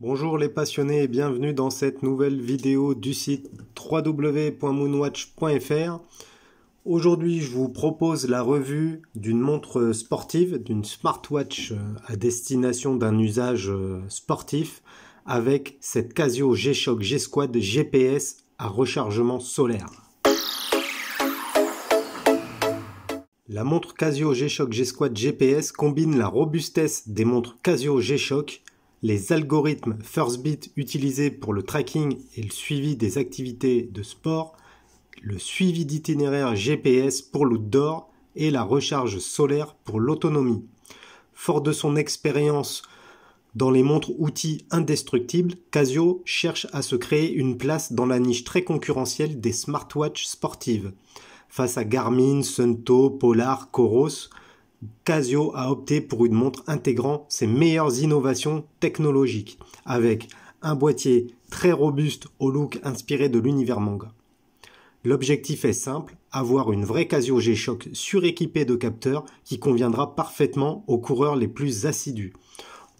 Bonjour les passionnés et bienvenue dans cette nouvelle vidéo du site www.moonwatch.fr. Aujourd'hui, je vous propose la revue d'une montre sportive, d'une smartwatch euh, à destination d'un usage euh, sportif avec cette Casio G-Shock G-Squad GPS à rechargement solaire. La montre Casio G-Shock G-Squad GPS combine la robustesse des montres Casio G-Shock les algorithmes Firstbit utilisés pour le tracking et le suivi des activités de sport, le suivi d'itinéraire GPS pour l'outdoor et la recharge solaire pour l'autonomie. Fort de son expérience dans les montres outils indestructibles, Casio cherche à se créer une place dans la niche très concurrentielle des smartwatches sportives. Face à Garmin, Sunto, Polar, Coros, Casio a opté pour une montre intégrant ses meilleures innovations technologiques, avec un boîtier très robuste au look inspiré de l'univers manga. L'objectif est simple, avoir une vraie Casio G-Shock suréquipée de capteurs qui conviendra parfaitement aux coureurs les plus assidus.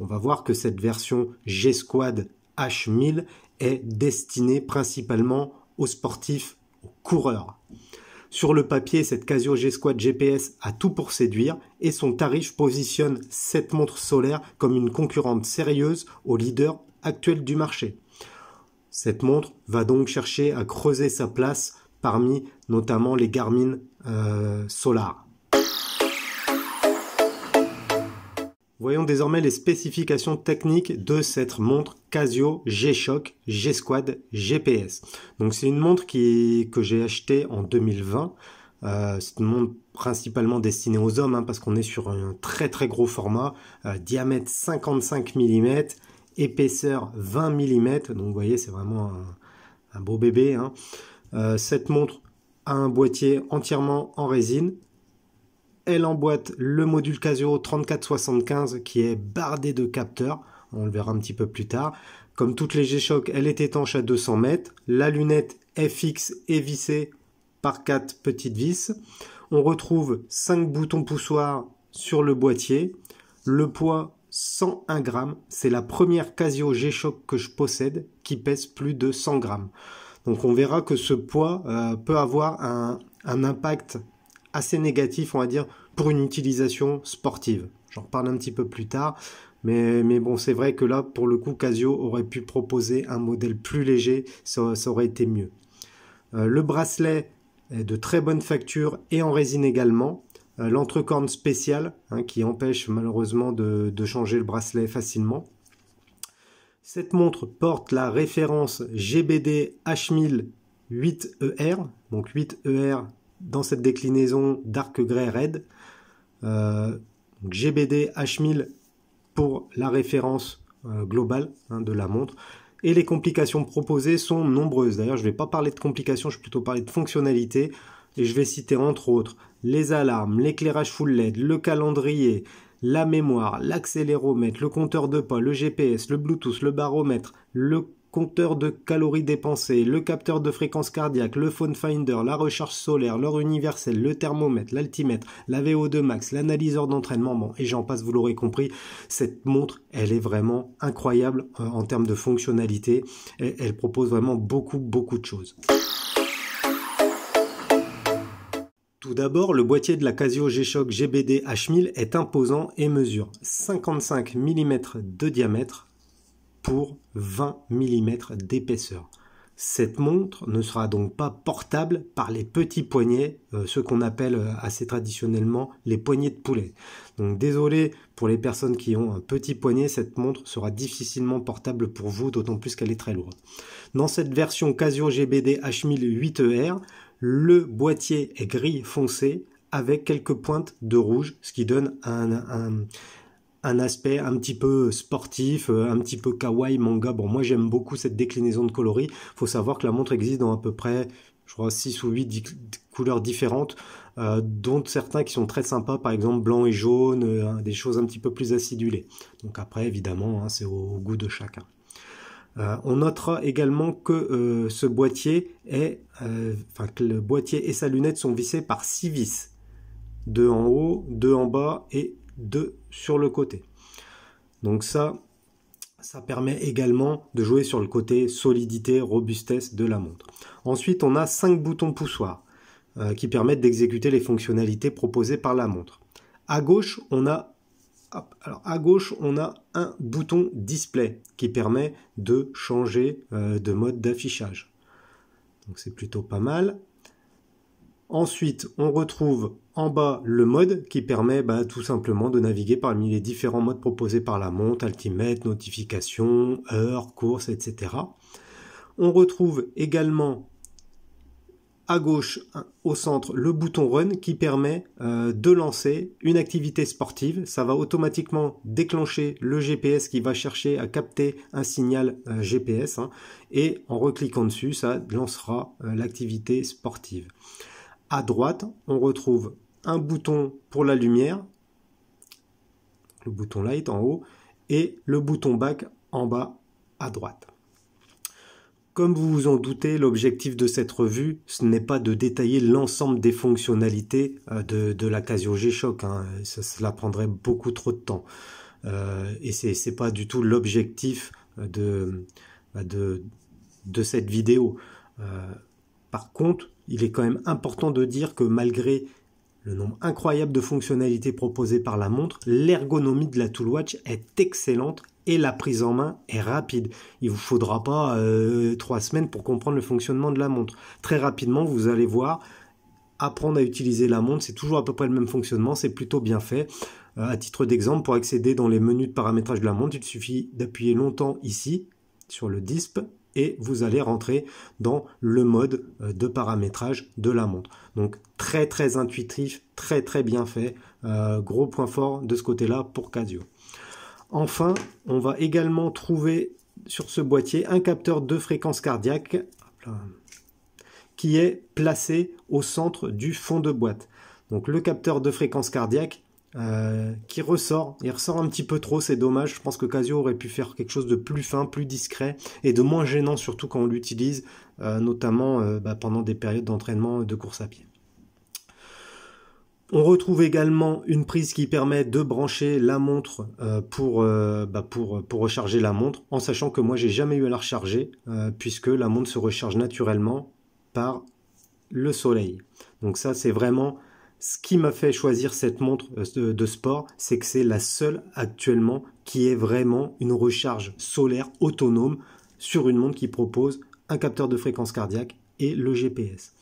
On va voir que cette version G-Squad H1000 est destinée principalement aux sportifs, aux coureurs. Sur le papier, cette Casio G-Squad GPS a tout pour séduire et son tarif positionne cette montre solaire comme une concurrente sérieuse au leader actuel du marché. Cette montre va donc chercher à creuser sa place parmi notamment les Garmin euh, Solar. Voyons désormais les spécifications techniques de cette montre Casio G-Shock G-Squad GPS. Donc c'est une montre qui, que j'ai achetée en 2020. Euh, c'est une montre principalement destinée aux hommes hein, parce qu'on est sur un très très gros format, euh, diamètre 55 mm, épaisseur 20 mm. Donc vous voyez c'est vraiment un, beau bébé. Hein. Euh, cette montre a un boîtier entièrement en résine elle emboîte le module Casio 3475 qui est bardé de capteurs. On le verra un petit peu plus tard. Comme toutes les G-Shock, elle est étanche à 200 mètres. La lunette FX est vissée par quatre petites vis. On retrouve 5 boutons poussoirs sur le boîtier. Le poids 101 grammes. C'est la première Casio G-Shock que je possède qui pèse plus de 100 grammes. Donc on verra que ce poids euh, peut avoir un impact assez négatif, on va dire, pour une utilisation sportive. J'en reparle un petit peu plus tard. Mais, bon, c'est vrai que là, pour le coup, Casio aurait pu proposer un modèle plus léger, ça, aurait été mieux. Euh, le bracelet est de très bonne facture et en résine également. Euh, l'entrecorne spéciale, hein, qui empêche malheureusement de, de changer le bracelet facilement. Cette montre porte la référence GBD H1000 8ER, e donc 8ER dans cette déclinaison Dark Grey Red. Euh, GBD H1000 pour la référence euh, globale hein, de la montre. Et les complications proposées sont nombreuses. D'ailleurs, je ne vais pas parler de complications, je vais plutôt parler de fonctionnalités. Et je vais citer entre autres les alarmes, l'éclairage full LED, le calendrier, la mémoire, l'accéléromètre, le compteur de pas, le GPS, le Bluetooth, le baromètre, le compteur de calories dépensées, le capteur de fréquence cardiaque, le phone finder, la recherche solaire, l'heure universelle, le thermomètre, l'altimètre, la VO2 max, l'analyseur d'entraînement, bon, et j'en passe, vous l'aurez compris, cette montre, elle est vraiment incroyable euh, en termes de fonctionnalité, elle propose vraiment beaucoup, beaucoup de choses. Tout d'abord, le boîtier de la Casio G-Shock GBD H1000 est imposant et mesure 55 mm de diamètre pour 20 mm d'épaisseur. Cette montre ne sera donc pas portable par les petits poignets, euh, ce qu'on appelle euh, assez traditionnellement les poignets de poulet. Donc désolé pour les personnes qui ont un petit poignet, cette montre sera difficilement portable pour vous, d'autant plus qu'elle est très lourde. Dans cette version Casio GBD H1008ER, e le boîtier est gris foncé avec quelques pointes de rouge, ce qui donne un, un aspect un petit peu sportif, euh, un petit peu kawaii manga. Bon, moi j'aime beaucoup cette déclinaison de coloris. Faut savoir que la montre existe dans à peu près, je crois, 6 ou huit couleurs différentes, euh, dont certains qui sont très sympas, par exemple blanc et jaune, euh, hein, des choses un petit peu plus acidulées. Donc après, évidemment, hein, c'est au, goût de chacun. on notera également que ce boîtier est, enfin que le boîtier et sa lunette sont vissés par 6 vis, deux en haut, deux en bas et 2 sur le côté. Donc ça, ça permet également de jouer sur le côté solidité, robustesse de la montre. Ensuite, on a cinq boutons poussoirs euh, qui permettent d'exécuter les fonctionnalités proposées par la montre. À gauche, on a à gauche, on a un bouton display qui permet de changer euh, de mode d'affichage. Donc c'est plutôt pas mal. Ensuite, on retrouve en bas le mode qui permet bah, tout simplement de naviguer parmi les différents modes proposés par la montre, altimètre, notification, heure, course, etc. On retrouve également à gauche, au centre, le bouton Run qui permet euh, de lancer une activité sportive. Ça va automatiquement déclencher le GPS qui va chercher à capter un signal euh, GPS. Hein, et en recliquant dessus, ça lancera euh, l'activité sportive à droite, on retrouve un bouton pour la lumière, le bouton light en haut, et le bouton back en bas à droite. Comme vous vous en doutez, l'objectif de cette revue, ce n'est pas de détailler l'ensemble des fonctionnalités euh, de, la Casio G-Shock. Hein. cela prendrait beaucoup trop de temps. Euh, et c'est n'est pas du tout l'objectif euh, bah, de, de, cette vidéo. par contre, il est quand même important de dire que malgré le nombre incroyable de fonctionnalités proposées par la montre, l'ergonomie de la Tool Watch est excellente et la prise en main est rapide. Il vous faudra pas euh, trois semaines pour comprendre le fonctionnement de la montre. Très rapidement, vous allez voir, apprendre à utiliser la montre, c'est toujours à peu près le même fonctionnement, c'est plutôt bien fait. Euh, à titre d'exemple, pour accéder dans les menus de paramétrage de la montre, il suffit d'appuyer longtemps ici sur le DISP et vous allez rentrer dans le mode euh, de paramétrage de la montre. Donc très très intuitif, très très bien fait, euh, gros point fort de ce côté-là pour Casio. Enfin, on va également trouver sur ce boîtier un capteur de fréquence cardiaque qui est placé au centre du fond de boîte. Donc le capteur de fréquence cardiaque euh, qui ressort. Il ressort un petit peu trop, c'est dommage. Je pense que Casio aurait pu faire quelque chose de plus fin, plus discret et de moins gênant, surtout quand on l'utilise, euh, notamment euh, bah, pendant des périodes d'entraînement de course à pied. On retrouve également une prise qui permet de brancher la montre pour, bah, pour, pour, recharger la montre, en sachant que moi j'ai jamais eu à la recharger, puisque la montre se recharge naturellement par le soleil. Donc ça c'est vraiment ce qui m'a fait choisir cette montre euh, de sport, c'est que c'est la seule actuellement qui est vraiment une recharge solaire autonome sur une montre qui propose un capteur de fréquence cardiaque et le GPS.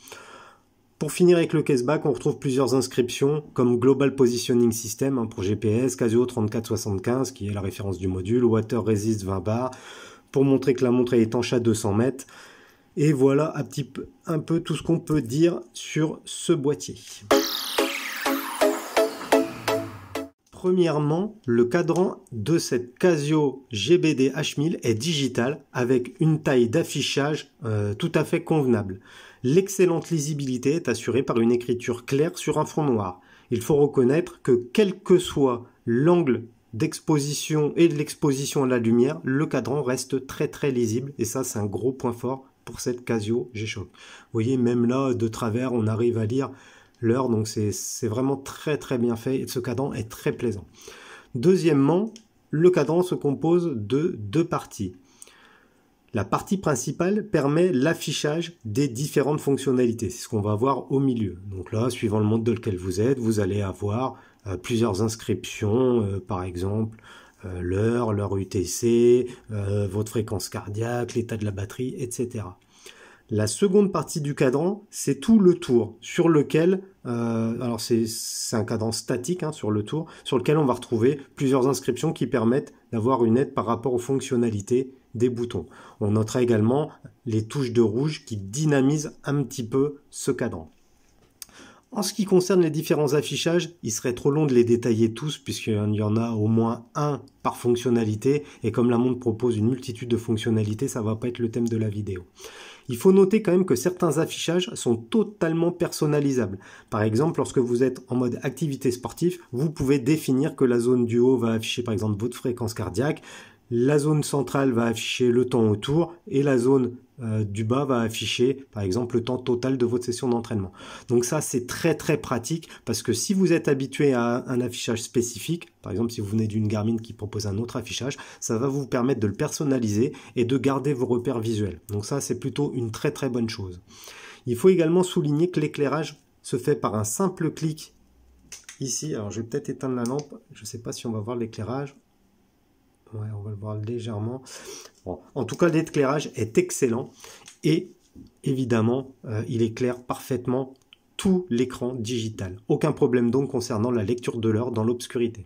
Pour finir avec le back, on retrouve plusieurs inscriptions comme Global Positioning System hein, pour GPS, Casio 3475 qui est la référence du module, Water Resist 20 bar pour montrer que la montre est étanche à 200 mètres. Et voilà un, petit peu, tout ce qu'on peut dire sur ce boîtier. Premièrement, le cadran de cette Casio GBD H1000 est digital avec une taille d'affichage euh, tout à fait convenable. L'excellente lisibilité est assurée par une écriture claire sur un fond noir. Il faut reconnaître que quel que soit l'angle d'exposition et de l'exposition à la lumière, le cadran reste très très lisible et ça c'est un gros point fort cette Casio G-Shock. Vous voyez, même là, de travers, on arrive à lire l'heure, donc c'est vraiment très très bien fait, et ce cadran est très plaisant. Deuxièmement, le cadran se compose de deux parties. La partie principale permet l'affichage des différentes fonctionnalités. C'est ce qu'on va voir au milieu. Donc là, suivant le monde dans lequel vous êtes, vous allez avoir euh, plusieurs inscriptions, euh, par exemple, euh, l'heure, l'heure UTC, euh, votre fréquence cardiaque, l'état de la batterie, etc. La seconde partie du cadran, c'est tout le tour sur lequel, euh, alors c'est un cadran statique hein, sur le tour, sur lequel on va retrouver plusieurs inscriptions qui permettent d'avoir une aide par rapport aux fonctionnalités des boutons. On notera également les touches de rouge qui dynamisent un petit peu ce cadran. En ce qui concerne les différents affichages, il serait trop long de les détailler tous puisqu'il y en a au moins un par fonctionnalité et comme la montre propose une multitude de fonctionnalités, ça ne va pas être le thème de la vidéo. Il faut noter quand même que certains affichages sont totalement personnalisables. Par exemple, lorsque vous êtes en mode activité sportive, vous pouvez définir que la zone du haut va afficher par exemple votre fréquence cardiaque, la zone centrale va afficher le temps autour et la zone euh, du bas va afficher par exemple le temps total de votre session d'entraînement. Donc ça c'est très très pratique parce que si vous êtes habitué à un affichage spécifique, par exemple si vous venez d'une Garmin qui propose un autre affichage, ça va vous permettre de le personnaliser et de garder vos repères visuels. Donc ça c'est plutôt une très très bonne chose. Il faut également souligner que l'éclairage se fait par un simple clic ici. Alors je vais peut-être éteindre la lampe, je ne sais pas si on va voir l'éclairage on va le voir légèrement. en tout cas, l'éclairage est excellent et évidemment, euh, il éclaire parfaitement tout l'écran digital. Aucun problème donc concernant la lecture de l'heure dans l'obscurité.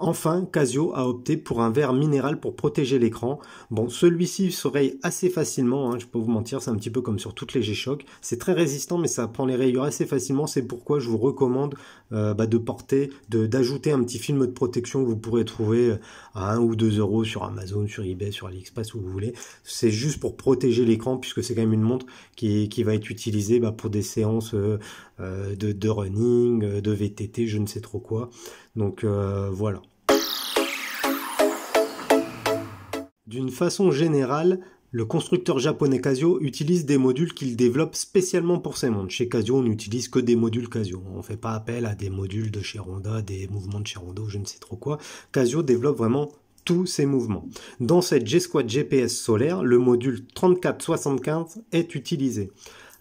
Enfin, Casio a opté pour un verre minéral pour protéger l'écran. Bon, celui-ci raye assez facilement, hein, je peux vous mentir, c'est un petit peu comme sur toutes les G-Shock. C'est très résistant, mais ça prend les rayures assez facilement. C'est pourquoi je vous recommande euh, bah, de porter, d'ajouter un petit film de protection que vous pourrez trouver euh, à 1 ou 2 euros sur Amazon, sur eBay, sur AliExpress, où vous voulez. C'est juste pour protéger l'écran, puisque c'est quand même une montre qui, va être utilisée bah, pour des séances euh, euh, de, running, euh, de VTT, je ne sais trop quoi. Donc euh, voilà. D'une façon générale, le constructeur japonais Casio utilise des modules qu'il développe spécialement pour ses montres. Chez Casio, on n'utilise que des modules Casio. On ne fait pas appel à des modules de chez des mouvements de chez ou je ne sais trop quoi. Casio développe vraiment tous ses mouvements. Dans cette G-Squad GPS solaire, le module 3475 est utilisé.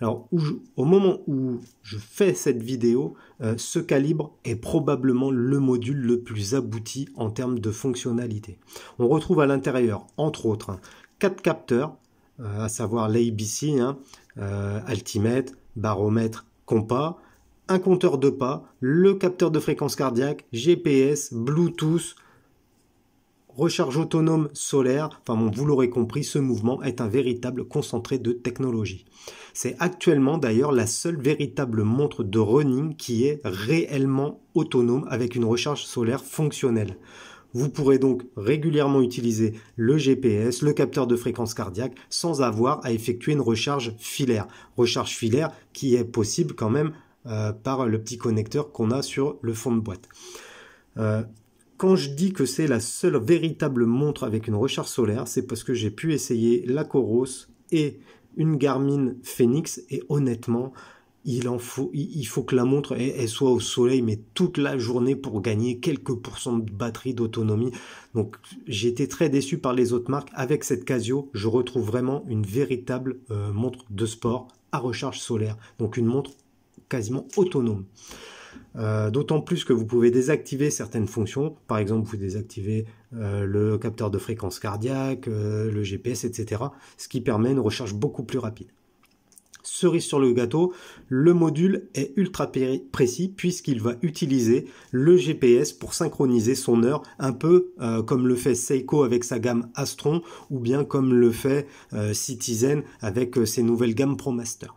Alors, au moment où je fais cette vidéo, euh, ce calibre est probablement le module le plus abouti en termes de fonctionnalité. On retrouve à l'intérieur, entre autres, 4 hein, quatre capteurs, euh, à savoir l'ABC, hein, euh, altimètre, baromètre, compas, un compteur de pas, le capteur de fréquence cardiaque, GPS, Bluetooth, recharge autonome solaire, enfin vous l'aurez compris, ce mouvement est un véritable concentré de technologie. C'est actuellement d'ailleurs la seule véritable montre de running qui est réellement autonome avec une recharge solaire fonctionnelle. Vous pourrez donc régulièrement utiliser le GPS, le capteur de fréquence cardiaque, sans avoir à effectuer une recharge filaire. Recharge filaire qui est possible quand même euh, par le petit connecteur qu'on a sur le fond de boîte. Euh, quand je dis que c'est la seule véritable montre avec une recharge solaire, c'est parce que j'ai pu essayer la Coros et une Garmin Phoenix et honnêtement, il en faut, il faut que la montre elle, soit au soleil, mais toute la journée pour gagner quelques pourcents de batterie d'autonomie. Donc j'ai été très déçu par les autres marques. Avec cette Casio, je retrouve vraiment une véritable euh, montre de sport à recharge solaire, donc une montre quasiment autonome. Euh, d'autant plus que vous pouvez désactiver certaines fonctions, par exemple vous désactivez euh, le capteur de fréquence cardiaque, euh, le GPS, etc. Ce qui permet une recherche beaucoup plus rapide. Cerise sur le gâteau, le module est ultra précis puisqu'il va utiliser le GPS pour synchroniser son heure, un peu comme le fait Seiko avec sa gamme Astron ou bien comme le fait Citizen avec ses nouvelles gammes ProMaster.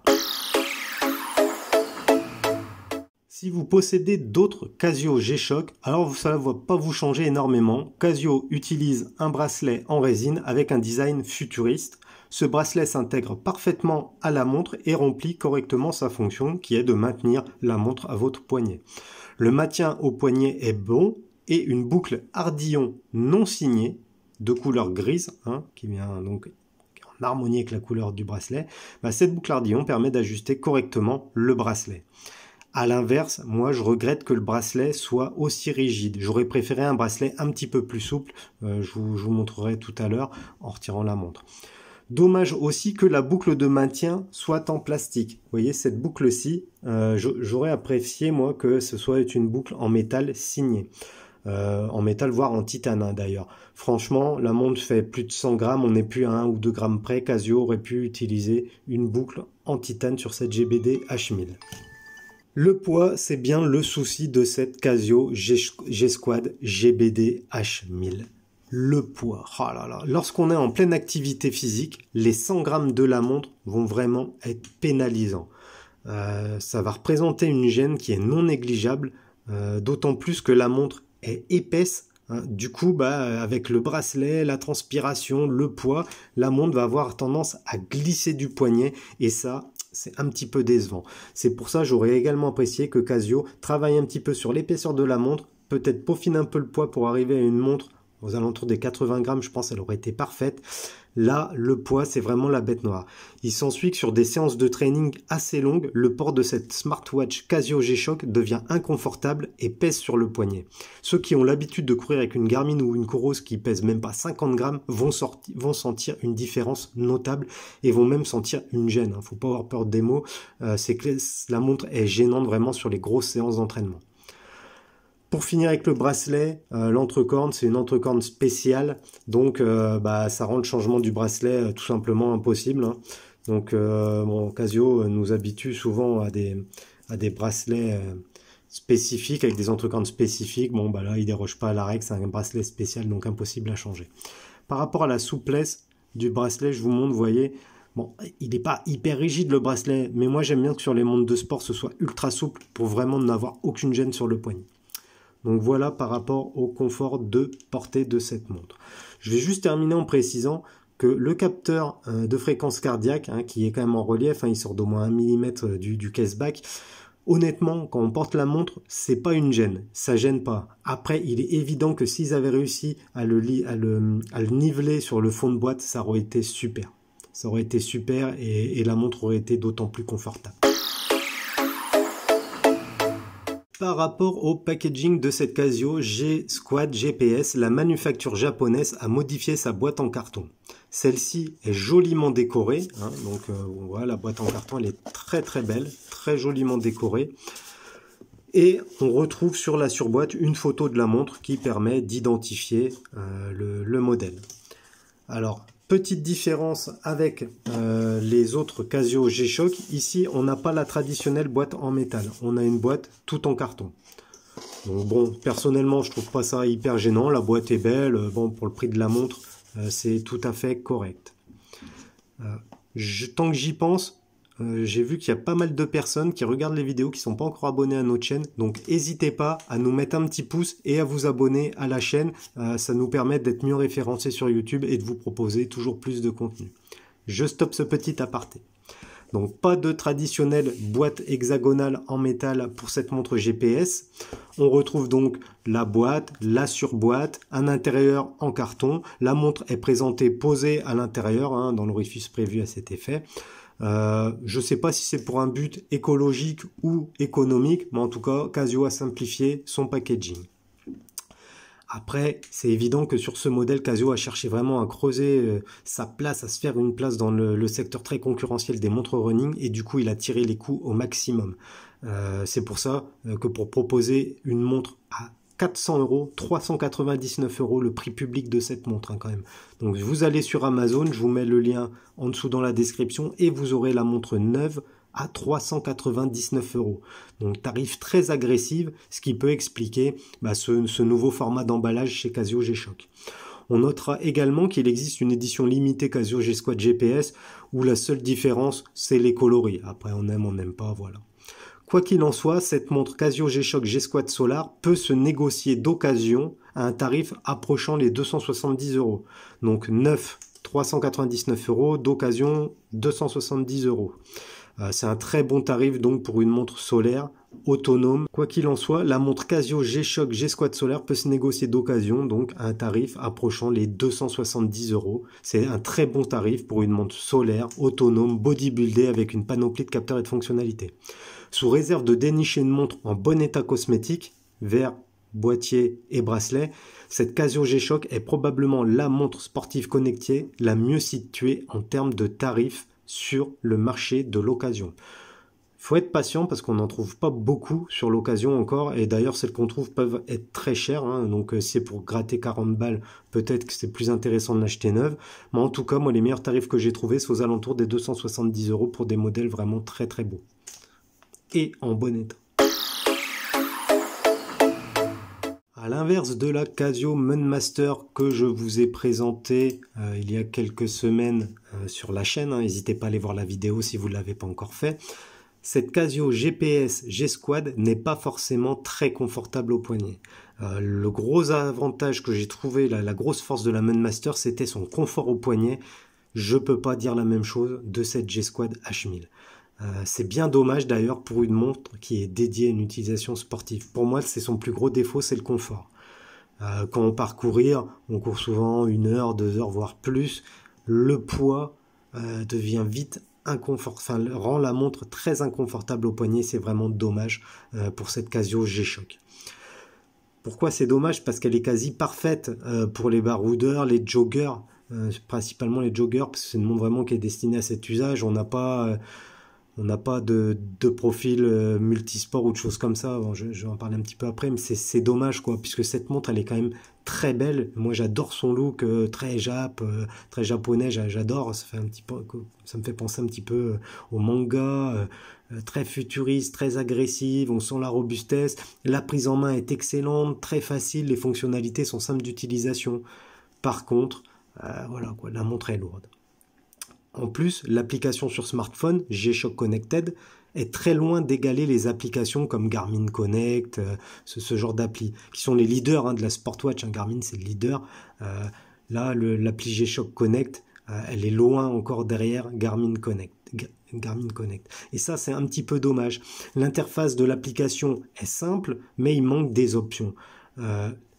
Si vous possédez d'autres Casio G-Shock, alors ça ne va pas vous changer énormément. Casio utilise un bracelet en résine avec un design futuriste. Ce bracelet s'intègre parfaitement à la montre et remplit correctement sa fonction qui est de maintenir la montre à votre poignet. Le maintien au poignet est bon et une boucle Ardillon non signée de couleur grise, hein, qui vient donc en harmonie avec la couleur du bracelet, bah, cette boucle Ardillon permet d'ajuster correctement le bracelet. À l'inverse, moi je regrette que le bracelet soit aussi rigide. J'aurais préféré un bracelet un petit peu plus souple. Euh, je, vous, montrerai tout à l'heure en retirant la montre. Dommage aussi que la boucle de maintien soit en plastique. Vous voyez cette boucle-ci, euh, j'aurais apprécié moi que ce soit une boucle en métal signée. Euh, en métal, voire en titane hein, d'ailleurs. Franchement, la montre fait plus de 100 grammes, on n'est plus à 1 ou 2 grammes près. Casio aurait pu utiliser une boucle en titane sur cette GBD H1000. Le poids, c'est bien le souci de cette Casio G-Squad GBD H1000. Le poids, oh là là. Lorsqu'on est en pleine activité physique, les 100 grammes de la montre vont vraiment être pénalisants. Euh, ça va représenter une gêne qui est non négligeable, euh, d'autant plus que la montre est épaisse. Hein. Du coup, bah, avec le bracelet, la transpiration, le poids, la montre va avoir tendance à glisser du poignet et ça, c'est un petit peu décevant. C'est pour ça j'aurais également apprécié que Casio travaille un petit peu sur l'épaisseur de la montre, peut-être peaufine un peu le poids pour arriver à une montre aux alentours des 80 grammes, je pense, elle aurait été parfaite. Là, le poids, c'est vraiment la bête noire. Il s'ensuit que sur des séances de training assez longues, le port de cette smartwatch Casio G-Shock devient inconfortable et pèse sur le poignet. Ceux qui ont l'habitude de courir avec une Garmin ou une Coros qui pèse même pas 50 grammes vont, sentir une différence notable et vont même sentir une gêne. Il hein. Faut pas avoir peur des mots. Euh, c'est la montre est gênante vraiment sur les grosses séances d'entraînement. Pour finir avec le bracelet, euh, l'entrecorne, c'est une entrecorne spéciale, donc euh, bah, ça rend le changement du bracelet euh, tout simplement impossible. Hein. Donc mon Casio nous habitue souvent à des, à des bracelets spécifiques, avec des entrecornes spécifiques. Bon, bah là, il déroge pas à la règle, c'est un bracelet spécial, donc impossible à changer. Par rapport à la souplesse du bracelet, je vous montre, vous voyez, Bon, il n'est pas hyper rigide le bracelet, mais moi j'aime bien que sur les montres de sport ce soit ultra souple pour vraiment n'avoir aucune gêne sur le poignet. Donc voilà par rapport au confort de portée de cette montre. Je vais juste terminer en précisant que le capteur euh, de fréquence cardiaque, hein, qui est quand même en relief, hein, il sort d'au moins 1 mm euh, du, du caseback, honnêtement, quand on porte la montre, c'est pas une gêne, ça gêne pas. Après, il est évident que s'ils avaient réussi à le, niveler sur le fond de boîte, ça aurait été super. Ça aurait été super et la montre aurait été d'autant plus confortable. Par rapport au packaging de cette Casio G-Squad GPS, la manufacture japonaise a modifié sa boîte en carton. Celle-ci est joliment décorée, hein, donc euh, voit, la boîte en carton elle est très très belle, très joliment décorée. Et on retrouve sur la surboîte une photo de la montre qui permet d'identifier euh, le, le modèle. Alors, Petite différence avec euh, les autres Casio G-Shock, ici on n'a pas la traditionnelle boîte en métal, on a une boîte tout en carton. bon, personnellement je trouve pas ça hyper gênant, la boîte est belle, euh, bon pour le prix de la montre euh, c'est tout à fait correct. je, tant que j'y pense, euh, j'ai vu qu'il y a pas mal de personnes qui regardent les vidéos qui sont pas encore abonnées à notre chaîne. Donc n'hésitez pas à nous mettre un petit pouce et à vous abonner à la chaîne. Euh, ça nous permet d'être mieux référencés sur YouTube et de vous proposer toujours plus de contenu. Je stoppe ce petit aparté. Donc pas de traditionnelle boîte hexagonale en métal pour cette montre GPS. On retrouve donc la boîte, la surboîte, un intérieur en carton. La montre est présentée posée à l'intérieur hein, dans l'orifice prévu à cet effet. Euh, je ne sais pas si c'est pour un but écologique ou économique, mais en tout cas, Casio a simplifié son packaging. Après, c'est évident que sur ce modèle, Casio a cherché vraiment à creuser euh, sa place, à se faire une place dans le, secteur très concurrentiel des montres running, et du coup, il a tiré les coûts au maximum. Euh, c'est pour ça que pour proposer une montre à 400 euros, 399 euros le prix public de cette montre hein, quand même. Donc vous allez sur Amazon, je vous mets le lien en dessous dans la description et vous aurez la montre neuve à 399 euros. Donc tarif très agressif, ce qui peut expliquer bah, ce, ce, nouveau format d'emballage chez Casio G-Shock. On notera également qu'il existe une édition limitée Casio G-Squad GPS où la seule différence c'est les coloris. Après on aime, on n'aime pas, voilà. Quoi qu'il en soit, cette montre Casio G-Shock G-Squad Solar peut se négocier d'occasion à un tarif approchant les 270 euros. Donc 9,399 399 euros, d'occasion 270 euros. Euh, c'est un très bon tarif donc pour une montre solaire autonome. Quoi qu'il en soit, la montre Casio G-Shock G-Squad Solaire peut se négocier d'occasion, donc à un tarif approchant les 270 euros. C'est un très bon tarif pour une montre solaire, autonome, bodybuildée avec une panoplie de capteurs et de fonctionnalités. Sous réserve de dénicher une montre en bon état cosmétique, verre, boîtier et bracelet, cette Casio G-Shock est probablement la montre sportive connectée la mieux située en termes de tarifs sur le marché de l'occasion faut être patient parce qu'on n'en trouve pas beaucoup sur l'occasion encore. Et d'ailleurs, celles qu'on trouve peuvent être très chères. Hein. Donc, si euh, c'est pour gratter 40 balles, peut-être que c'est plus intéressant de l'acheter neuve. Mais en tout cas, moi, les meilleurs tarifs que j'ai trouvés, c'est aux alentours des 270 euros pour des modèles vraiment très très beaux. Et en bon état. À l'inverse de la Casio Munmaster que je vous ai présentée euh, il y a quelques semaines euh, sur la chaîne, hein, n'hésitez pas à aller voir la vidéo si vous ne l'avez pas encore fait. Cette Casio GPS G-Squad n'est pas forcément très confortable au poignet. Euh, le gros avantage que j'ai trouvé, la, grosse force de la Munmaster, c'était son confort au poignet. Je peux pas dire la même chose de cette G-Squad H1000. Euh, c'est bien dommage d'ailleurs pour une montre qui est dédiée à une utilisation sportive. Pour moi, c'est son plus gros défaut, c'est le confort. Euh, quand on part on court souvent une heure, deux heures, voire plus. Le poids devient vite rend la montre très inconfortable au poignet, c'est vraiment dommage euh, pour cette Casio G-Shock. Pourquoi c'est dommage Parce qu'elle est quasi parfaite euh, pour les baroudeurs, les joggers, euh, principalement les joggers, parce que c'est une montre vraiment qui est destinée à cet usage. On n'a pas on n'a pas de, de profil euh, multisport ou de choses comme ça. Bon, je, vais en parler un petit peu après, mais c'est dommage, quoi, puisque cette montre, elle est quand même très belle. Moi, j'adore son look euh, très jap, euh, très japonais, j'adore. Ça, fait un petit peu, ça me fait penser un petit peu au manga, très futuriste, très agressive. On sent la robustesse. La prise en main est excellente, très facile. Les fonctionnalités sont simples d'utilisation. Par contre, voilà, quoi, la montre est lourde. En plus, l'application sur smartphone, G-Shock Connected, est très loin d'égaler les applications comme Garmin Connect, euh, ce, genre d'appli, qui sont les leaders hein, de la Sportwatch. Hein. Garmin, c'est le leader. Euh, là, l'appli G-Shock Connect, euh, elle est loin encore derrière Garmin Connect. Garmin Connect. Et ça, c'est un petit peu dommage. L'interface de l'application est simple, mais il manque des options.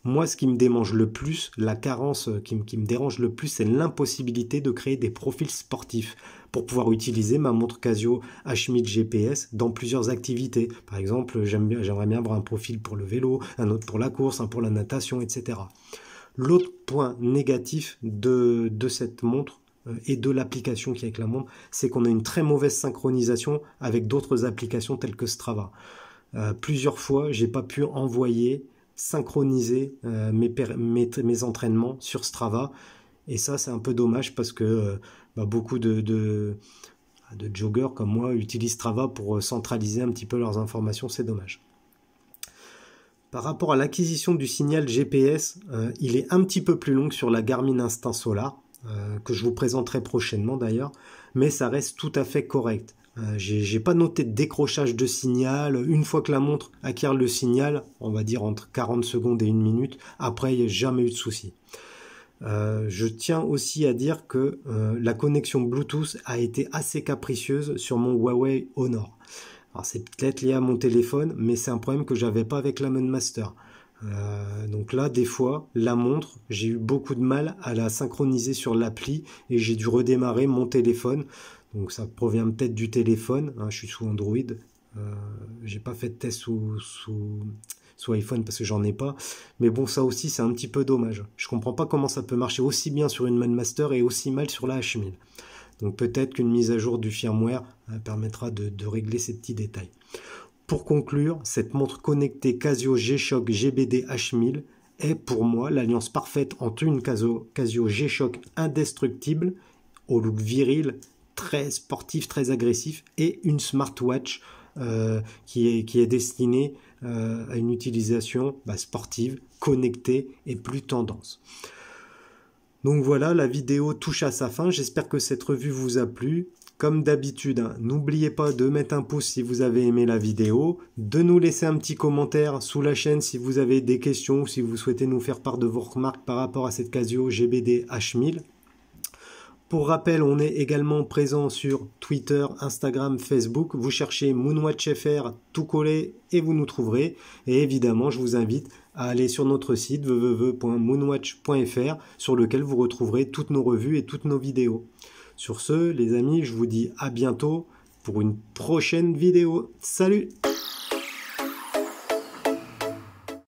Moi, ce qui me démange le plus, la carence euh, qui, me, dérange le plus, c'est l'impossibilité de créer des profils sportifs pour pouvoir utiliser ma montre Casio h GPS dans plusieurs activités. Par exemple, j'aimerais bien avoir un profil pour le vélo, un autre pour la course, un pour la natation, etc. L'autre point négatif de, cette montre euh, et de l'application qui est avec la montre, c'est qu'on a une très mauvaise synchronisation avec d'autres applications telles que Strava. Euh, plusieurs fois, j'ai pas pu envoyer synchroniser euh, mes, entraînements sur Strava. Et ça, c'est un peu dommage parce que euh, bah, beaucoup de, de, joggers comme moi utilisent Strava pour euh, centraliser un petit peu leurs informations. C'est dommage. Par rapport à l'acquisition du signal GPS, il est un petit peu plus long sur la Garmin Instinct Solar, que je vous présenterai prochainement d'ailleurs, mais ça reste tout à fait correct. Euh, j'ai pas noté de décrochage de signal. Une fois que la montre acquiert le signal, on va dire entre 40 secondes et une minute, après, il n'y a jamais eu de souci. Euh, je tiens aussi à dire que euh, la connexion Bluetooth a été assez capricieuse sur mon Huawei Honor. Alors c'est peut-être lié à mon téléphone, mais c'est un problème que j'avais pas avec la Master. donc là, des fois, la montre, j'ai eu beaucoup de mal à la synchroniser sur l'appli et j'ai dû redémarrer mon téléphone. Donc ça provient peut-être du téléphone. Hein, je suis sous Android. Je euh, j'ai pas fait de test sous, sous, iPhone parce que j'en ai pas. Mais bon, ça aussi, c'est un petit peu dommage. Je comprends pas comment ça peut marcher aussi bien sur une Manmaster et aussi mal sur la H1000. Donc peut-être qu'une mise à jour du firmware euh, permettra de, régler ces petits détails. Pour conclure, cette montre connectée Casio G-Shock GBD H1000 est pour moi l'alliance parfaite entre une Casio, Casio G-Shock indestructible au look viril très sportif, très agressif, et une smartwatch euh, qui, est, qui est destinée euh, à une utilisation bah, sportive, connectée et plus tendance. Donc voilà, la vidéo touche à sa fin. J'espère que cette revue vous a plu. Comme d'habitude, hein, n'oubliez pas de mettre un pouce si vous avez aimé la vidéo, de nous laisser un petit commentaire sous la chaîne si vous avez des questions ou si vous souhaitez nous faire part de vos remarques par rapport à cette Casio GBD H1000. Pour rappel, on est également présent sur Twitter, Instagram, Facebook. Vous cherchez MoonwatchFR, tout collé et vous nous trouverez. Et évidemment, je vous invite à aller sur notre site www.moonwatch.fr sur lequel vous retrouverez toutes nos revues et toutes nos vidéos. Sur ce, les amis, je vous dis à bientôt pour une prochaine vidéo. Salut